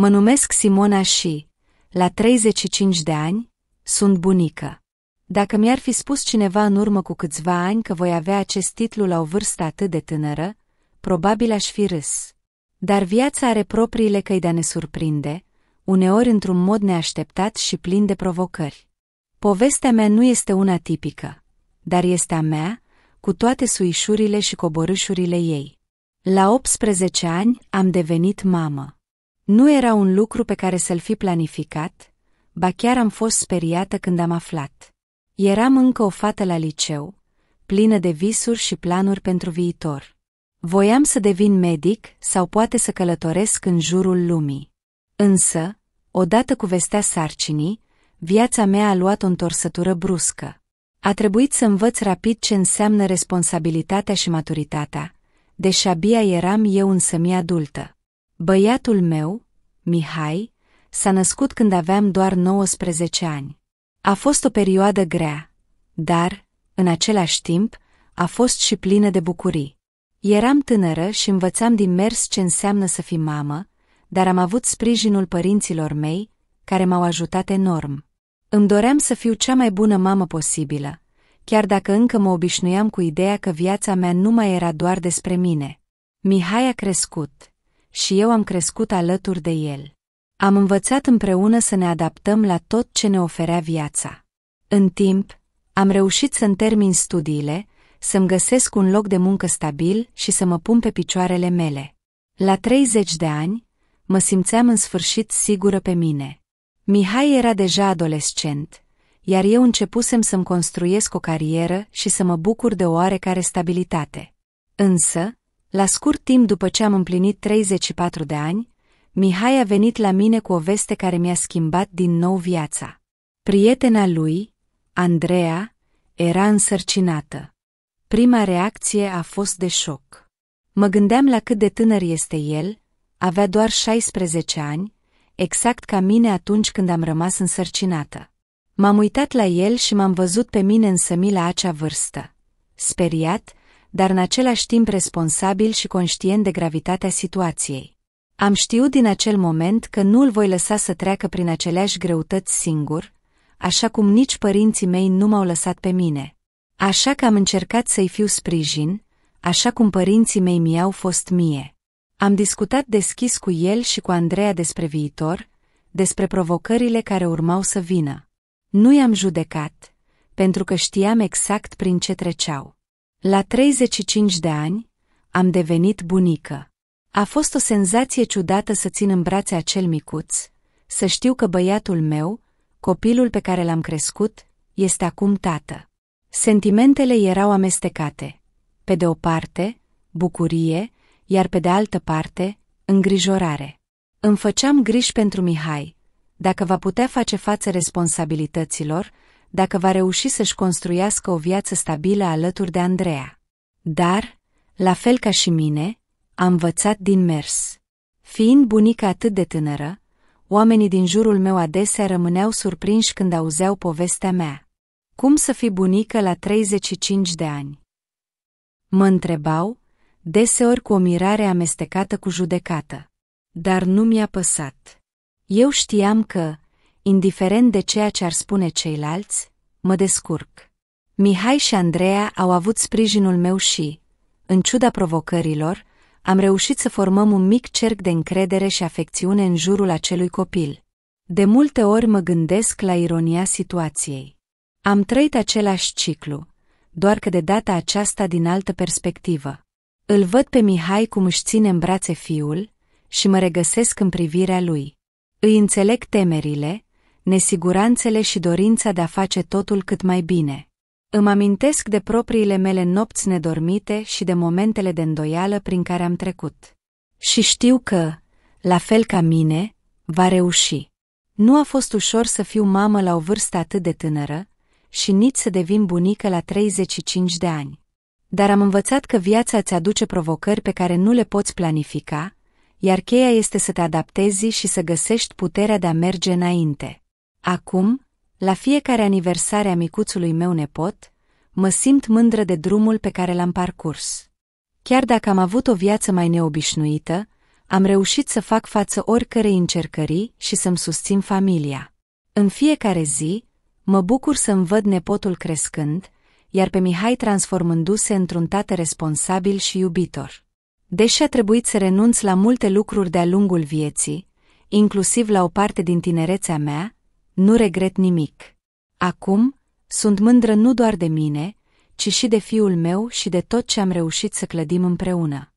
Mă numesc Simona și, la 35 de ani, sunt bunică. Dacă mi-ar fi spus cineva în urmă cu câțiva ani că voi avea acest titlu la o vârstă atât de tânără, probabil aș fi râs. Dar viața are propriile căi de a ne surprinde, uneori într-un mod neașteptat și plin de provocări. Povestea mea nu este una tipică, dar este a mea, cu toate suișurile și coborâșurile ei. La 18 ani am devenit mamă. Nu era un lucru pe care să-l fi planificat, ba chiar am fost speriată când am aflat. Eram încă o fată la liceu, plină de visuri și planuri pentru viitor. Voiam să devin medic sau poate să călătoresc în jurul lumii. Însă, odată cu vestea sarcinii, viața mea a luat o întorsătură bruscă. A trebuit să învăț rapid ce înseamnă responsabilitatea și maturitatea, deși abia eram eu însă adultă. Băiatul meu, Mihai, s-a născut când aveam doar 19 ani. A fost o perioadă grea, dar, în același timp, a fost și plină de bucurii. Eram tânără și învățam din mers ce înseamnă să fii mamă, dar am avut sprijinul părinților mei, care m-au ajutat enorm. Îmi doream să fiu cea mai bună mamă posibilă, chiar dacă încă mă obișnuiam cu ideea că viața mea nu mai era doar despre mine. Mihai a crescut și eu am crescut alături de el. Am învățat împreună să ne adaptăm la tot ce ne oferea viața. În timp, am reușit să-mi termin studiile, să-mi găsesc un loc de muncă stabil și să mă pun pe picioarele mele. La 30 de ani, mă simțeam în sfârșit sigură pe mine. Mihai era deja adolescent, iar eu începusem să-mi construiesc o carieră și să mă bucur de oarecare stabilitate. Însă, la scurt timp după ce am împlinit 34 de ani, Mihai a venit la mine cu o veste care mi-a schimbat din nou viața. Prietena lui, Andreea, era însărcinată. Prima reacție a fost de șoc. Mă gândeam la cât de tânăr este el, avea doar 16 ani, exact ca mine atunci când am rămas însărcinată. M-am uitat la el și m-am văzut pe mine însămi la acea vârstă. Speriat, dar în același timp responsabil și conștient de gravitatea situației. Am știut din acel moment că nu îl voi lăsa să treacă prin aceleași greutăți singur, așa cum nici părinții mei nu m-au lăsat pe mine. Așa că am încercat să-i fiu sprijin, așa cum părinții mei mi-au fost mie. Am discutat deschis cu el și cu Andreea despre viitor, despre provocările care urmau să vină. Nu i-am judecat, pentru că știam exact prin ce treceau. La 35 de ani, am devenit bunică. A fost o senzație ciudată să țin în brațe acel micuț, să știu că băiatul meu, copilul pe care l-am crescut, este acum tată. Sentimentele erau amestecate. Pe de o parte, bucurie, iar pe de altă parte, îngrijorare. Îmi făceam griji pentru Mihai, dacă va putea face față responsabilităților, dacă va reuși să-și construiască o viață stabilă alături de Andreea. Dar, la fel ca și mine, a învățat din mers. Fiind bunica atât de tânără, oamenii din jurul meu adesea rămâneau surprinși când auzeau povestea mea. Cum să fii bunică la 35 de ani? Mă întrebau, deseori cu o mirare amestecată cu judecată. Dar nu mi-a păsat. Eu știam că, indiferent de ceea ce ar spune ceilalți, mă descurc. Mihai și Andreea au avut sprijinul meu și, în ciuda provocărilor, am reușit să formăm un mic cerc de încredere și afecțiune în jurul acelui copil. De multe ori mă gândesc la ironia situației. Am trăit același ciclu, doar că de data aceasta din altă perspectivă. Îl văd pe Mihai cum își ține în brațe fiul și mă regăsesc în privirea lui. Îi înțeleg temerile, nesiguranțele și dorința de a face totul cât mai bine. Îmi amintesc de propriile mele nopți nedormite și de momentele de îndoială prin care am trecut. Și știu că, la fel ca mine, va reuși. Nu a fost ușor să fiu mamă la o vârstă atât de tânără și nici să devin bunică la 35 de ani. Dar am învățat că viața îți aduce provocări pe care nu le poți planifica, iar cheia este să te adaptezi și să găsești puterea de a merge înainte. Acum, la fiecare aniversare a micuțului meu nepot, mă simt mândră de drumul pe care l-am parcurs. Chiar dacă am avut o viață mai neobișnuită, am reușit să fac față oricărei încercării și să-mi susțin familia. În fiecare zi, mă bucur să-mi văd nepotul crescând, iar pe Mihai transformându-se într-un tată responsabil și iubitor. Deși a trebuit să renunț la multe lucruri de-a lungul vieții, inclusiv la o parte din tinerețea mea, nu regret nimic. Acum, sunt mândră nu doar de mine, ci și de fiul meu și de tot ce am reușit să clădim împreună.